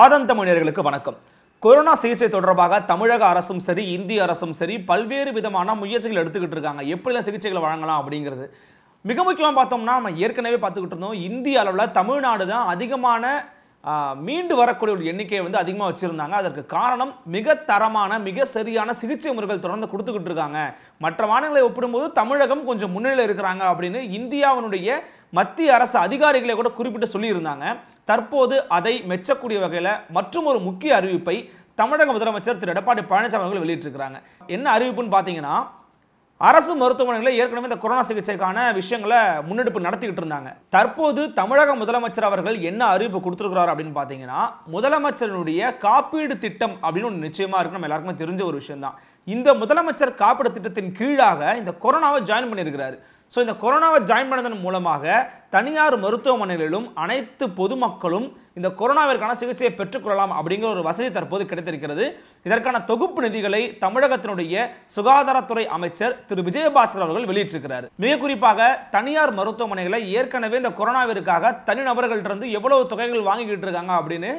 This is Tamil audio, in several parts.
ஆதந்தமிழர்களுக்கு வணக்கம் கொரோனா சிகிச்சை தொடர்பாக தமிழக அரசும் சரி இந்திய அரசும் சரி பல்வேறு விதமான முயற்சிகள் எடுத்துக்கிட்டு இருக்காங்க எப்படிலாம் சிகிச்சைகளை வழங்கலாம் அப்படிங்கிறது மிக முக்கியமாக பார்த்தோம்னா நம்ம ஏற்கனவே பார்த்துக்கிட்டு இருந்தோம் இந்திய அளவில் தமிழ்நாடு தான் அதிகமான மீண்டு வரக்கூடிய ஒரு எண்ணிக்கையை வந்து அதிகமாக வச்சுருந்தாங்க அதற்கு காரணம் மிக தரமான மிக சரியான சிகிச்சை முறைகள் தொடர்ந்து கொடுத்துக்கிட்டு இருக்காங்க மற்ற மாநிலங்களை ஒப்பிடும்போது தமிழகம் கொஞ்சம் முன்னிலையில் இருக்கிறாங்க அப்படின்னு இந்தியாவினுடைய மத்திய அரசு அதிகாரிகளை கூட குறிப்பிட்டு சொல்லியிருந்தாங்க தற்போது அதை மெச்சக்கூடிய வகையில் மற்றும் ஒரு முக்கிய அறிவிப்பை தமிழக முதலமைச்சர் திரு எடப்பாடி பழனிசாமி அவர்கள் வெளியிட்டிருக்கிறாங்க என்ன அறிவிப்புன்னு பார்த்தீங்கன்னா அரசு மருத்துவமனைகளில் ஏற்கனவே இந்த கொரோனா சிகிச்சைக்கான விஷயங்களை முன்னெடுப்பு நடத்திக்கிட்டு இருந்தாங்க தற்போது தமிழக முதலமைச்சர் அவர்கள் என்ன அறிவிப்பு கொடுத்துருக்கிறார் அப்படின்னு பார்த்தீங்கன்னா முதலமைச்சரினுடைய காப்பீடு திட்டம் அப்படின்னு ஒன்று நிச்சயமாக இருக்கு நம்ம எல்லாருக்குமே தெரிஞ்ச ஒரு விஷயம் தான் இந்த முதலமைச்சர் காப்பீடு திட்டத்தின் கீழாக இந்த கொரோனாவை ஜாயின் பண்ணியிருக்கிறார் ஸோ இந்த கொரோனாவை ஜாயின் பண்ணதன் மூலமாக தனியார் மருத்துவமனைகளிலும் அனைத்து பொதுமக்களும் இந்த கொரோனாவிற்கான சிகிச்சையை பெற்றுக்கொள்ளலாம் அப்படிங்கிற ஒரு வசதி தற்போது கிடைத்திருக்கிறது இதற்கான தொகுப்பு நிதிகளை தமிழகத்தினுடைய சுகாதாரத்துறை அமைச்சர் திரு விஜயபாஸ்கர் அவர்கள் வெளியிட்டிருக்கிறார் மிக குறிப்பாக தனியார் மருத்துவமனைகளை ஏற்கனவே இந்த கொரோனாவிற்காக தனிநபர்கள்டிருந்து எவ்வளவு தொகைகள் வாங்கிக்கிட்டு இருக்காங்க அப்படின்னு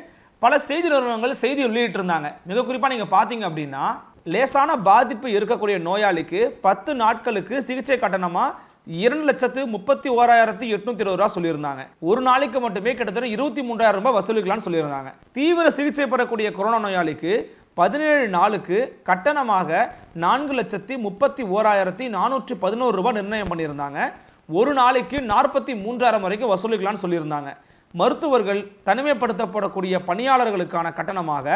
பல செய்தி நிறுவனங்கள் செய்தி வெளியிட்டிருந்தாங்க மிக குறிப்பாக நீங்கள் பார்த்தீங்க அப்படின்னா லேசான பாதிப்பு இருக்கக்கூடிய நோயாளிக்கு பத்து நாட்களுக்கு சிகிச்சை கட்டணமாக இரண்டு லட்சத்து முப்பத்தி ஓராயிரத்தி எட்நூத்தி இருபது ரூபா சொல்லியிருந்தாங்க ஒரு நாளைக்கு மட்டுமே கிட்டத்தட்ட இருபத்தி மூன்றாயிரம் ரூபாய் வசூலிக்கலாம்னு சொல்லியிருந்தாங்க தீவிர சிகிச்சை பெறக்கூடிய கொரோனா நோயாளிக்கு பதினேழு நாளுக்கு கட்டணமாக நான்கு லட்சத்தி முப்பத்தி ஓராயிரத்தி நானூற்றி பதினோரு ரூபாய் நிர்ணயம் பண்ணியிருந்தாங்க ஒரு நாளைக்கு நாற்பத்தி மூன்றாயிரம் வரைக்கும் வசூலிக்கலாம்னு சொல்லியிருந்தாங்க மருத்துவர்கள் தனிமைப்படுத்தப்படக்கூடிய பணியாளர்களுக்கான கட்டணமாக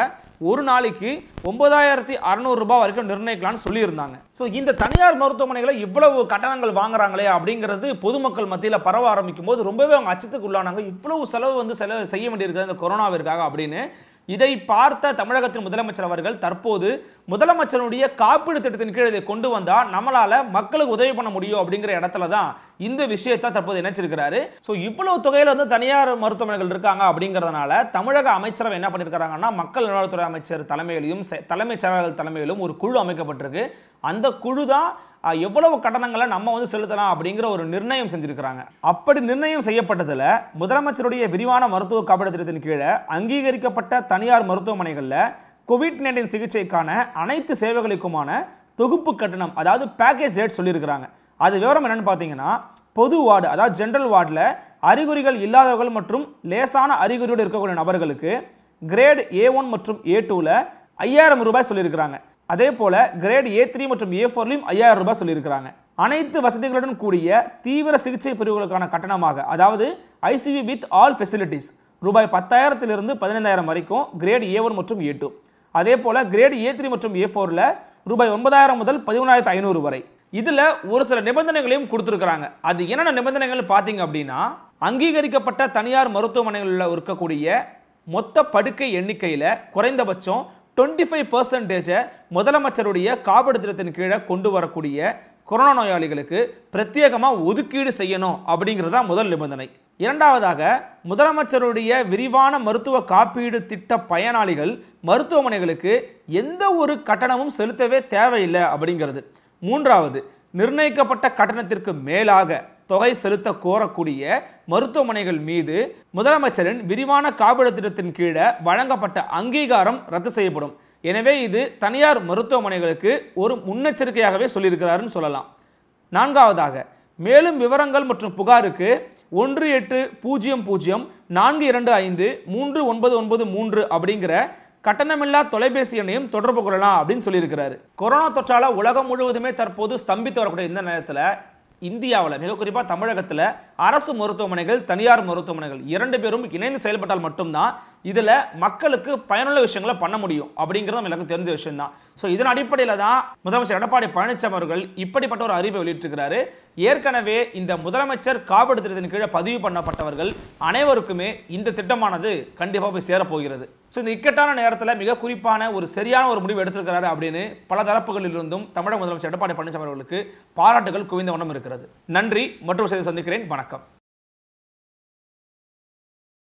ஒரு நாளைக்கு ஒன்பதாயிரத்தி அறநூறுரூபா வரைக்கும் நிர்ணயிக்கலாம்னு சொல்லியிருந்தாங்க ஸோ இந்த தனியார் மருத்துவமனைகளை இவ்வளவு கட்டணங்கள் வாங்குறாங்களே அப்படிங்கிறது பொதுமக்கள் மத்தியில் பரவ ஆரம்பிக்கும் போது ரொம்பவே அவங்க அச்சத்துக்கு உள்ளானாங்க இவ்வளவு செலவு வந்து செலவு செய்ய வேண்டியிருக்காங்க இந்த கொரோனாவிற்காக அப்படின்னு இதை பார்த்த தமிழகத்தின் முதலமைச்சர் அவர்கள் தற்போது முதலமைச்சருடைய காப்பீடு திட்டத்தின் கீழ் இதை கொண்டு வந்தால் நம்மளால் மக்களுக்கு உதவி பண்ண முடியும் அப்படிங்கிற இடத்துல தான் இந்த விஷயத்தை தற்போது நினைச்சிருக்கிறாரு ஸோ இவ்வளவு தொகையில் வந்து தனியார் மருத்துவமனைகள் இருக்காங்க அப்படிங்கிறதுனால தமிழக அமைச்சரவை என்ன பண்ணியிருக்கிறாங்கன்னா மக்கள் நலத்துறை அமைச்சர் தலைமையிலும் தலைமைச் செயலாளர் தலைமையிலும் ஒரு குழு அமைக்கப்பட்டிருக்கு அந்த குழு தான் எவ்வளவு கட்டணங்களை நம்ம வந்து செலுத்தலாம் அப்படிங்கிற ஒரு நிர்ணயம் செஞ்சுருக்கிறாங்க அப்படி நிர்ணயம் செய்யப்பட்டதில் முதலமைச்சருடைய விரிவான மருத்துவ காப்பீடு திட்டத்தின் கீழே அங்கீகரிக்கப்பட்ட தனியார் மருத்துவமனைகளில் கோவிட் நைன்டீன் சிகிச்சைக்கான அனைத்து சேவைகளுக்குமான தொகுப்பு கட்டணம் அதாவது பேக்கேஜ் ரேட் சொல்லியிருக்கிறாங்க அது விவரம் என்னென்னு பார்த்தீங்கன்னா பொது வார்டு அதாவது ஜென்ரல் வார்டில் அறிகுறிகள் இல்லாதவர்கள் மற்றும் லேசான அறிகுறியோடு இருக்கக்கூடிய நபர்களுக்கு கிரேட் ஏ ஒன் மற்றும் ஏ டூவில் ஐயாயிரம் ரூபாய் சொல்லியிருக்கிறாங்க அதே போல் கிரேட் ஏ த்ரீ மற்றும் ஏ ஃபோர்லையும் ஐயாயிரம் ரூபாய் சொல்லியிருக்கிறாங்க அனைத்து வசதிகளுடன் கூடிய தீவிர சிகிச்சை பிரிவுகளுக்கான கட்டணமாக அதாவது ஐசியு வித் ஆல் ஃபெசிலிட்டிஸ் ரூபாய் பத்தாயிரத்திலிருந்து பதினைந்தாயிரம் வரைக்கும் கிரேட் ஏ ஒன் மற்றும் ஏ டூ அதே போல் கிரேட் ஏ த்ரீ மற்றும் ஏ ஃபோரில் ரூபாய் ஒன்பதாயிரம் முதல் பதிமூணாயிரத்து ஐநூறு வரை இதில் ஒரு சில நிபந்தனைகளையும் கொடுத்துருக்குறாங்க அது என்னென்ன நிபந்தனைகள் பார்த்தீங்க அப்படின்னா அங்கீகரிக்கப்பட்ட தனியார் மருத்துவமனைகளில் இருக்கக்கூடிய மொத்த படுக்கை எண்ணிக்கையில் குறைந்தபட்சம் டுவெண்ட்டி ஃபைவ் பர்சன்டேஜை முதலமைச்சருடைய காப்பீடு திட்டத்தின் கீழே கொண்டு வரக்கூடிய கொரோனா நோயாளிகளுக்கு பிரத்யேகமாக ஒதுக்கீடு செய்யணும் அப்படிங்கிறது தான் முதல் நிபந்தனை இரண்டாவதாக முதலமைச்சருடைய விரிவான மருத்துவ காப்பீடு திட்ட பயனாளிகள் மருத்துவமனைகளுக்கு எந்த ஒரு கட்டணமும் செலுத்தவே தேவையில்லை அப்படிங்கிறது மூன்றாவது நிர்ணயிக்கப்பட்ட கட்டணத்திற்கு மேலாக தொகை செலுத்த கோரக்கூடிய மருத்துவமனைகள் மீது முதலமைச்சரின் விரிவான காப்பீடு திட்டத்தின் கீழே வழங்கப்பட்ட அங்கீகாரம் ரத்து செய்யப்படும் எனவே இது தனியார் மருத்துவமனைகளுக்கு ஒரு முன்னெச்சரிக்கையாகவே சொல்லியிருக்கிறாருன்னு சொல்லலாம் நான்காவதாக மேலும் விவரங்கள் மற்றும் புகாருக்கு ஒன்று எட்டு பூஜ்ஜியம் பூஜ்ஜியம் நான்கு இரண்டு ஐந்து மூன்று ஒன்பது ஒன்பது மூன்று அப்படிங்கிற கட்டணமில்லா தொலைபேசி எண்ணையும் தொடர்பு கொள்ளலாம் அப்படின்னு சொல்லியிருக்கிறாரு கொரோனா தொற்றால் உலகம் முழுவதுமே தற்போது ஸ்தம்பித்து வரக்கூடிய இந்த நேரத்தில் இந்தியாவில் மிக குறிப்பாக தமிழகத்தில் அரசு மருத்துவமனைகள் தனியார் மருத்துவமனைகள் இரண்டு பேரும் இணைந்து செயல்பட்டால் மட்டும்தான் இதில் மக்களுக்கு பயனுள்ள விஷயங்களை பண்ண முடியும் அப்படிங்கிறது நம்ம எல்லாருக்கும் தெரிஞ்ச விஷயம் தான் ஸோ இதன் அடிப்படையில் தான் முதலமைச்சர் எடப்பாடி பழனிசாமி அவர்கள் இப்படிப்பட்ட ஒரு அறிவை வெளியிட்டிருக்கிறாரு ஏற்கனவே இந்த முதலமைச்சர் காப்பீடு திட்டத்தின் கீழே பதிவு பண்ணப்பட்டவர்கள் அனைவருக்குமே இந்த திட்டமானது கண்டிப்பாக போய் சேரப்போகிறது ஸோ இந்த இக்கட்டான நேரத்தில் மிக குறிப்பான ஒரு சரியான ஒரு முடிவு எடுத்திருக்கிறாரு அப்படின்னு பல தரப்புகளிலிருந்தும் தமிழக முதலமைச்சர் எடப்பாடி பழனிசாமி அவர்களுக்கு பாராட்டுகள் குவிந்த வண்ணம் இருக்கிறது நன்றி மற்றும் செய்தி சந்திக்கிறேன் வணக்கம்